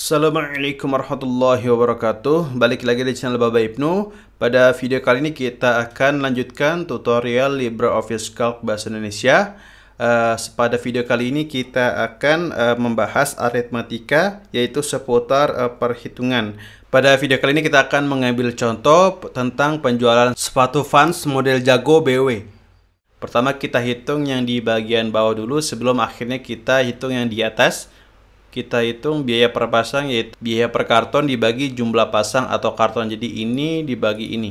Assalamualaikum warahmatullahi wabarakatuh Balik lagi di channel Baba Ibnu Pada video kali ini kita akan lanjutkan tutorial LibreOffice Calc Bahasa Indonesia uh, Pada video kali ini kita akan uh, membahas aritmatika Yaitu seputar uh, perhitungan Pada video kali ini kita akan mengambil contoh tentang penjualan sepatu fans model Jago BW Pertama kita hitung yang di bagian bawah dulu sebelum akhirnya kita hitung yang di atas kita hitung biaya per pasang yaitu biaya per karton dibagi jumlah pasang atau karton jadi ini dibagi ini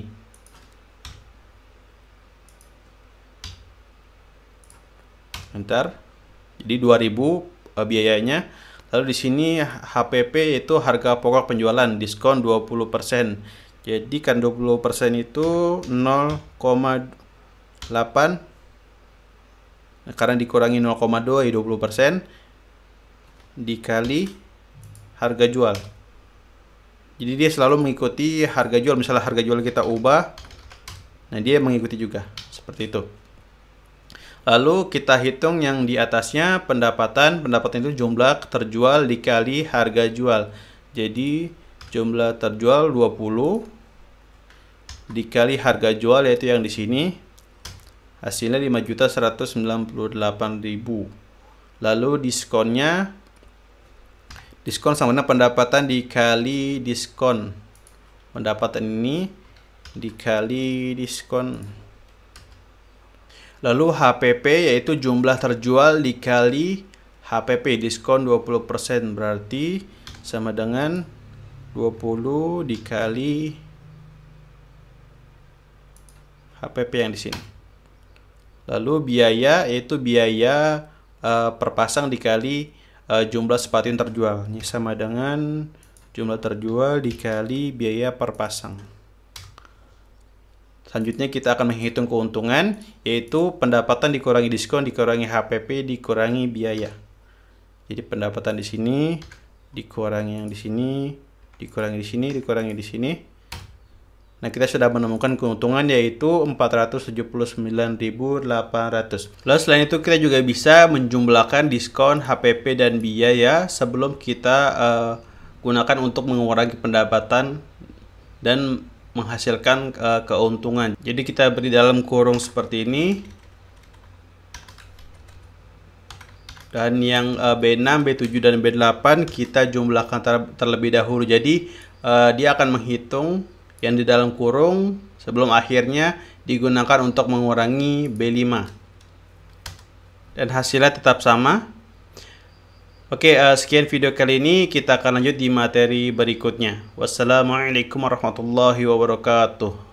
Ntar jadi 2000 eh, biayanya lalu di sini HPP yaitu harga pokok penjualan diskon 20% jadi kan 20% itu 0,8 nah, karena dikurangi 0,2 ya 20% dikali harga jual. Jadi dia selalu mengikuti harga jual. Misalnya harga jual kita ubah, nah dia mengikuti juga seperti itu. Lalu kita hitung yang di atasnya pendapatan. Pendapatan itu jumlah terjual dikali harga jual. Jadi jumlah terjual 20 dikali harga jual yaitu yang di sini hasilnya 5.198.000. Lalu diskonnya diskon sama dengan pendapatan dikali diskon pendapatan ini dikali diskon lalu HPP yaitu jumlah terjual dikali HPP diskon 20% berarti sama dengan 20 dikali HPP yang di sini lalu biaya yaitu biaya uh, per pasang dikali uh, jumlah sepatu yang terjual ini sama dengan jumlah terjual dikali biaya per pasang Selanjutnya kita akan menghitung keuntungan yaitu pendapatan dikurangi diskon dikurangi HPP dikurangi biaya. Jadi pendapatan di sini dikurangi yang di sini, dikurangi di sini, dikurangi di sini Nah, kita sudah menemukan keuntungan yaitu 479.800. Lalu selain itu kita juga bisa menjumlahkan diskon HPP dan biaya sebelum kita uh, gunakan untuk mengurangi pendapatan dan menghasilkan uh, keuntungan. Jadi kita beri dalam kurung seperti ini. Dan yang uh, B6, B7 dan B8 kita jumlahkan ter terlebih dahulu. Jadi uh, dia akan menghitung yang di dalam kurung sebelum akhirnya digunakan untuk mengurangi B5. Dan hasilnya tetap sama. Oke, uh, sekian video kali ini. Kita akan lanjut di materi berikutnya. Wassalamualaikum warahmatullahi wabarakatuh.